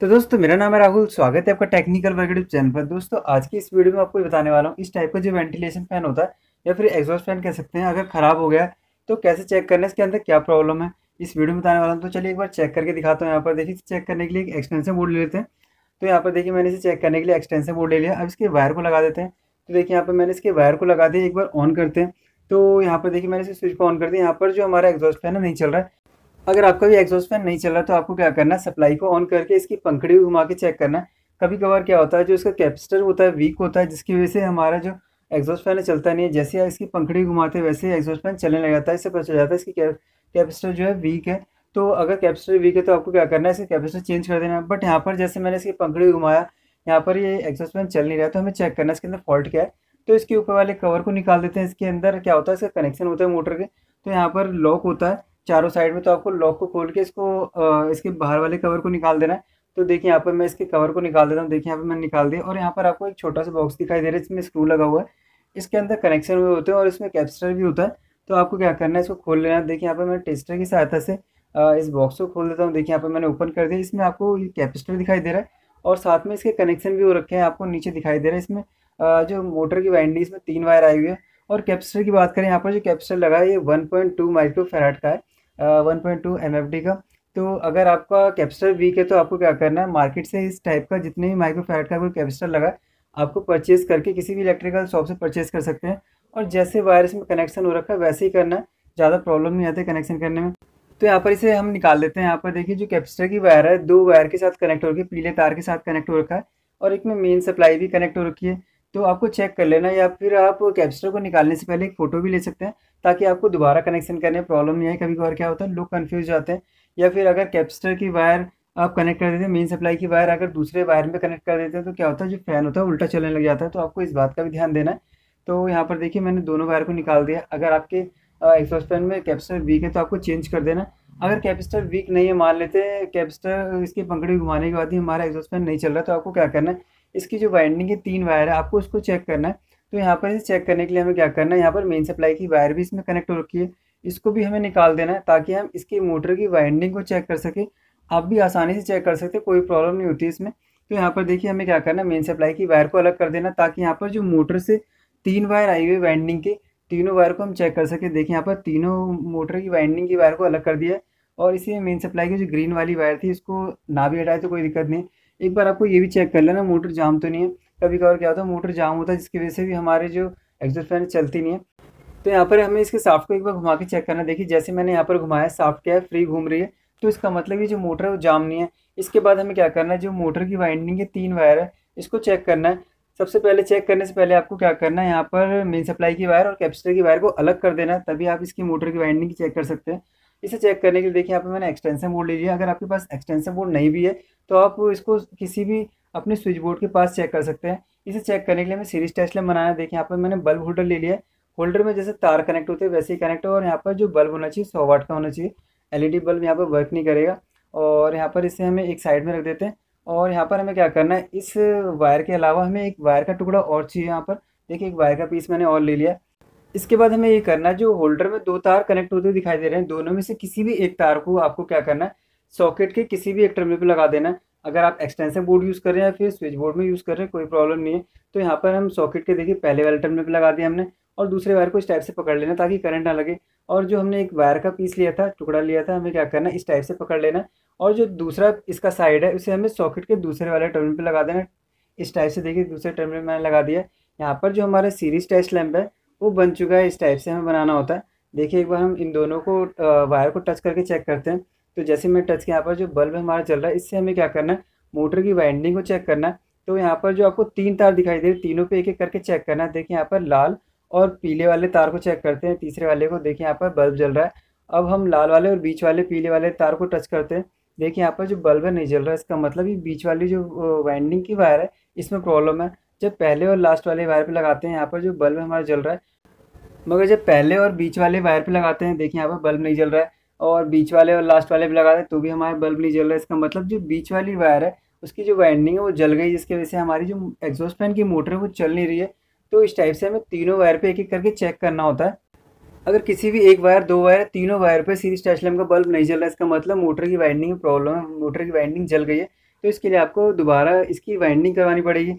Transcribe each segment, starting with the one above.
तो दोस्तों मेरा नाम है राहुल स्वागत है आपका टेक्निकल वर्कडिप चैनल पर दोस्तों आज की इस वीडियो में आपको बताने वाला हूँ इस टाइप का जो वेंटिलेशन फैन होता है या फिर एग्जॉस्ट फैन कह सकते हैं अगर ख़राब हो गया तो कैसे चेक करना है इसके अंदर क्या प्रॉब्लम है इस वीडियो में बताने वाला हूँ तो चलिए एक बार चेक करके दिखाता हूँ यहाँ पर देखिए चेक करने के लिए एक एक्सटेंशन बोर्ड ले लेते हैं तो यहाँ पर देखिए मैंने इसे चेक करने के लिए एक्सटेंशन बोर्ड ले लिया अब इसके वायर को लगा देते हैं तो देखिए यहाँ पर मैंने इसके वायर को लगा दिया एक बार ऑन करते हैं तो यहाँ पर देखिए मैंने इसे स्विच को ऑन कर दिया यहाँ पर जो हमारा एग्जॉस्ट फैन है नहीं चल रहा है अगर आपका भी एग्जॉस्ट फैन नहीं चल रहा तो आपको क्या करना है सप्लाई को ऑन करके इसकी पंखड़ी घुमा के चेक करना है कभी कभार क्या होता है जो इसका कैपेसिटर होता है वीक होता है जिसकी वजह से हमारा जो एग्जॉस्ट फैन चलता नहीं है जैसे इसकी पंखड़ी घुमाते वैसे एग्जॉस्ट फैन चलने लग जाता है इससे पता चल जाता है इसकी कैपेसिटर जो है वीक है तो अगर कैपेसिटर वीक है तो आपको क्या करना है इसका कैपेसिटर चेंज कर देना है बट यहाँ पर जैसे मैंने इसकी पंखड़ी घुमाया यहाँ पर ये एग्जॉस्ट फैन चल नहीं रहा तो हमें चेक करना है इसके अंदर फॉल्ट क्या है तो इसके ऊपर वाले कवर को निकाल देते हैं इसके अंदर क्या होता है इसका कनेक्शन होता है मोटर के तो यहाँ पर लॉक होता है चारों साइड में तो आपको लॉक को खोल के इसको इसके बाहर वाले कवर को निकाल देना है तो देखिए यहाँ पर मैं इसके कवर को निकाल देता हूँ देखिए यहाँ पर मैंने निकाल दिया और यहाँ पर आपको एक छोटा सा बॉक्स दिखाई दे रहा है जिसमें स्क्रू लगा हुआ है इसके अंदर कनेक्शन भी होते हैं और इसमें कैप्सटर भी होता है तो आपको क्या करना है इसको खोल लेना देखिए यहाँ पर मैं टेस्टर की सहायता से इस बॉक्स को खोल देता हूँ देखिए यहाँ पर मैंने ओपन कर दिया इसमें आपको ये कैपेसिटर दिखाई दे रहा है और साथ में इसके कनेक्शन भी हो रखे हैं आपको नीचे दिखाई दे रहा है इसमें जो मोटर की वाइंडिंग इसमें तीन वायर आई हुई है और कैपेसिटर की बात करें यहाँ पर जो कैपेसिटर लगा है ये one point two micro farad का है one point two M F D का तो अगर आपका कैपेसिटर वीक है तो आपको क्या करना है मार्केट से इस टाइप का जितने भी माइक्रोफैट का कोई कैपेसिटर लगा आपको परचेज़ करके किसी भी इलेक्ट्रिकल शॉप से परचेज़ कर सकते हैं और जैसे वायरस में कनेक्शन हो रखा है वैसे ही करना है ज़्यादा प्रॉब्लम नहीं आती कनेक्शन करने में तो यहाँ पर इसे हम निकाल लेते हैं यहाँ पर देखिए जो कैपेसिटर की वायर है दो वायर के साथ कनेक्ट हो रखी है पीले तार के साथ कनेक्ट हो रखा है और एक में मेन सप्लाई भी कनेक्ट हो रखी है तो आपको चेक कर लेना या फिर आप कैप्स्टर को निकालने से पहले एक फ़ोटो भी ले सकते हैं ताकि आपको दोबारा कनेक्शन करने में प्रॉब्लम नहीं आए कभी कभार क्या होता है लोग कन्फ्यूज जाते हैं या फिर अगर कैप्स्टर की वायर आप कनेक्ट कर देते हैं मेन सप्लाई की वायर अगर दूसरे वायर में कनेक्ट कर देते हैं तो क्या होता है जो फैन होता है उल्टा चलने लग जाता है तो आपको इस बात का भी ध्यान देना है तो यहाँ पर देखिए मैंने दोनों वायर को निकाल दिया अगर आपके एक्सॉस फैन में कैप्स्टर वीक है तो आपको चेंज कर देना अगर कैपेसिटर वीक नहीं है मान लेते हैं कैपेसिटर इसके पंखड़ी घुमाने के बाद ही हमारा एक्सॉस फैन नहीं चल रहा तो आपको क्या करना है इसकी जो वाइंडिंग है तीन वायर है आपको उसको चेक करना है तो यहाँ पर इसे चेक करने के लिए हमें क्या करना है यहाँ पर मेन सप्लाई की वायर भी इसमें कनेक्ट हो रखी है इसको भी हमें निकाल देना है ताकि हम इसकी मोटर की वाइंडिंग को चेक कर सकें आप भी आसानी से चेक कर सकते हैं कोई प्रॉब्लम नहीं होती इसमें तो यहाँ पर देखिए हमें क्या करना है मेन सप्लाई की वायर को अलग कर देना ताकि यहाँ पर जो मोटर से तीन वायर आई हुई वाइंडिंग के तीनों वायर को हम चेक कर सकें देखिए यहाँ पर तीनों मोटर की वाइंडिंग की वायर को अलग कर दिया है और इसी मेन सप्लाई की जो ग्रीन वाली वायर थी इसको ना भी हटाए तो कोई दिक्कत नहीं एक बार आपको ये भी चेक कर लेना मोटर जाम तो नहीं है कभी कभार क्या होता है मोटर जाम होता है जिसकी वजह से भी हमारे जो एग्जॉस्ट फैन चलती नहीं है तो यहाँ पर हमें इसके साफ्ट को एक बार घुमा के चेक करना देखिए जैसे मैंने यहाँ पर घुमाया साफ्ट क्या है फ्री घूम रही है तो इसका मतलब ये जो मोटर है वो जाम नहीं है इसके बाद हमें क्या करना है जो मोटर की वाइंडिंग है तीन वायर है इसको चेक करना है सबसे पहले चेक करने से पहले आपको क्या करना है यहाँ पर मेन सप्लाई की वायर और कैपेसिटर की वायर को अलग कर देना है तभी आप इसकी मोटर की वाइंडिंग चेक कर सकते हैं इसे चेक करने के लिए देखिए यहाँ पर मैंने एक्सटेंशन बोर्ड ले लिया अगर आपके पास एक्सटेंशन बोर्ड नहीं भी है तो आप इसको किसी भी अपने स्विच बोर्ड के पास चेक कर सकते हैं इसे चेक करने के लिए हमें सीरीज टेस्ट में बनाया है देखिए यहाँ पर मैंने बल्ब होल्डर ले लिया होल्डर में जैसे तार कनेक्ट होते हैं वैसे ही कनेक्ट हो और यहाँ पर जो बल्ब होना चाहिए सौ वाट का होना चाहिए डी बल्ब यहाँ पर वर्क नहीं करेगा और यहाँ पर इसे हमें एक साइड में रख देते हैं और यहाँ पर हमें क्या करना है इस वायर के अलावा हमें एक वायर का टुकड़ा और चाहिए यहाँ पर देखिए एक वायर का पीस मैंने और ले लिया इसके बाद हमें ये करना है जो होल्डर में दो तार कनेक्ट होते हुए दिखाई दे रहे हैं दोनों में से किसी भी एक तार को आपको क्या करना है सॉकेट के किसी भी एक टर्मिनल पे लगा देना है अगर आप एक्सटेंशन बोर्ड यूज़ कर रहे हैं या फिर स्विच बोर्ड में यूज़ कर रहे हैं कोई प्रॉब्लम नहीं है तो यहाँ पर हम सॉकेट के देखिए पहले वाले टर्मिनल पर लगा दिया हमने और दूसरे वायर को इस टाइप से पकड़ लेना ताकि करंट ना लगे और जो हमने एक वायर का पीस लिया था टुकड़ा लिया था हमें क्या करना इस टाइप से पकड़ लेना और जो दूसरा इसका साइड है उसे हमें सॉकेट के दूसरे वाले टर्मिनल पर लगा देना इस टाइप से देखिए दूसरे टर्मिनल मैंने लगा दिया यहाँ पर जो हमारा सीरीज टेस्ट लैम्प है वो बन चुका है इस टाइप से हमें बनाना होता है देखिए एक बार हम इन दोनों को वायर को टच करके चेक करते हैं तो जैसे मैं टच के यहाँ पर जो बल्ब हमारा चल रहा है इससे हमें क्या करना है मोटर की वाइंडिंग को चेक करना है तो यहाँ पर जो आपको तीन तार दिखाई दे रहे तीनों पे एक एक करके चेक करना है देखिए यहाँ पर लाल और पीले वाले तार को चेक करते हैं तीसरे वाले को देखिए यहाँ पर बल्ब जल रहा है अब हम लाल वाले और बीच वाले पीले वाले तार को टच करते हैं देखिए यहाँ पर जो बल्ब है नहीं जल रहा है इसका मतलब ये बीच वाली जो वाइंडिंग की वायर है इसमें प्रॉब्लम है जब पहले और लास्ट वाले वायर पे लगाते हैं यहाँ पर जो बल्ब हमारा जल रहा है मगर जब पहले और बीच वाले वायर पे लगाते हैं देखिए यहाँ पर बल्ब नहीं जल रहा है और बीच वाले और लास्ट वाले पे लगाते हैं तो भी हमारे बल्ब नहीं जल रहा है इसका मतलब जो बीच वाली वायर है उसकी जो वाइंडिंग है वो जल गई जिसकी वजह से हमारी जो एग्जॉस्ट फैन की मोटर है वो चल नहीं रही है तो इस टाइप से हमें तीनों वायर पर एक एक करके चेक करना होता है अगर किसी भी एक वायर दो वायर तीनों वायर पर सीरीज टच लैम्प का बल्ब नहीं जल रहा है इसका मतलब मोटर की वाइंडिंग में प्रॉब्लम है मोटर की वाइंडिंग जल गई है तो इसके लिए आपको दोबारा इसकी वाइंडिंग करवानी पड़ेगी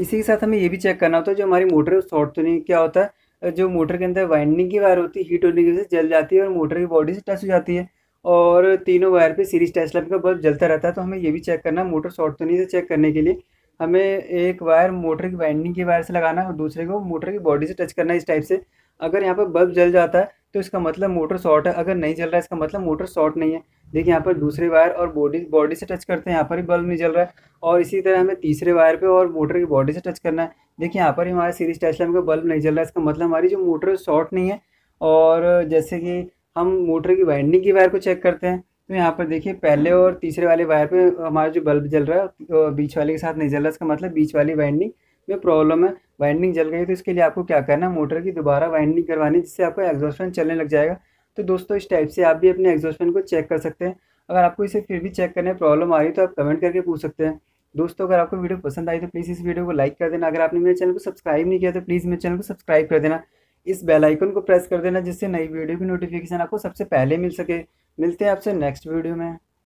इसी के साथ हमें ये भी चेक करना होता है जो हमारी मोटर है शॉर्ट तो नहीं क्या होता है जो मोटर के अंदर वाइंडिंग की वायर होती है हीट होने की वजह से जल जाती है और मोटर की बॉडी से टच हो जाती है और तीनों वायर पे सीरीज टेस्ट लाइन का बल्ब जलता रहता है तो हमें ये भी चेक करना है मोटर शॉर्ट तो नहीं से चेक करने के लिए हमें एक वायर मोटर की वाइंडिंग की वायर से लगाना और दूसरे को मोटर की बॉडी से टच करना है इस टाइप से अगर यहाँ पर बल्ब जल जाता है तो इसका मतलब मोटर शॉर्ट है अगर नहीं जल रहा है इसका मतलब मोटर शॉर्ट नहीं है देखिए यहाँ पर दूसरे वायर और बॉडी बॉडी से टच करते हैं यहाँ पर भी बल्ब नहीं जल रहा है और इसी तरह हमें तीसरे वायर पे और मोटर की बॉडी से टच करना है देखिए यहाँ पर ही हमारा सीरीज टच लैम्प का बल्ब नहीं जल रहा है इसका मतलब हमारी जो मोटर है शॉर्ट नहीं है और जैसे कि हम मोटर की वाइंडिंग की वायर को चेक करते हैं तो यहाँ पर देखिए पहले और तीसरे वाले वायर पर हमारा जो बल्ब जल रहा है बीच वाले के साथ नहीं जल रहा इसका मतलब बीच वाली वाइंडिंग में प्रॉब्लम है वाइंडिंग जल गई तो इसके लिए आपको क्या करना है मोटर की दोबारा वाइंडिंग करवानी जिससे आपका एग्जॉस्ट फैन चलने लग जाएगा तो दोस्तों इस टाइप से आप भी अपने एग्जॉस्ट फैन को चेक कर सकते हैं अगर आपको इसे फिर भी चेक करने प्रॉब्लम आ रही तो आप कमेंट करके पूछ सकते हैं दोस्तों अगर आपको वीडियो पसंद आई तो प्लीज़ इस वीडियो को लाइक कर देना अगर आपने मेरे चैनल को सब्सक्राइब नहीं किया तो प्लीज़ मेरे चैनल को सब्सक्राइब कर देना इस बेल आइकन को प्रेस कर देना जिससे नई वीडियो की नोटिफिकेशन आपको सबसे पहले मिल सके मिलते हैं आपसे नेक्स्ट वीडियो में